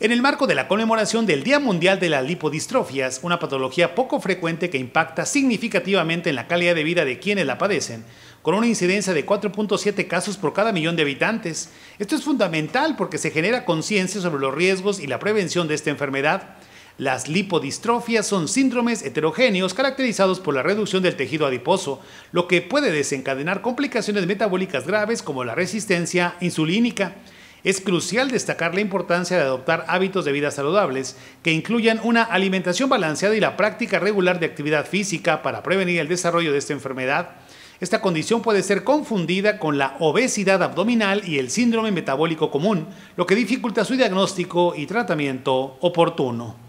En el marco de la conmemoración del Día Mundial de las Lipodistrofias, una patología poco frecuente que impacta significativamente en la calidad de vida de quienes la padecen, con una incidencia de 4.7 casos por cada millón de habitantes. Esto es fundamental porque se genera conciencia sobre los riesgos y la prevención de esta enfermedad. Las lipodistrofias son síndromes heterogéneos caracterizados por la reducción del tejido adiposo, lo que puede desencadenar complicaciones metabólicas graves como la resistencia insulínica, es crucial destacar la importancia de adoptar hábitos de vida saludables que incluyan una alimentación balanceada y la práctica regular de actividad física para prevenir el desarrollo de esta enfermedad. Esta condición puede ser confundida con la obesidad abdominal y el síndrome metabólico común, lo que dificulta su diagnóstico y tratamiento oportuno.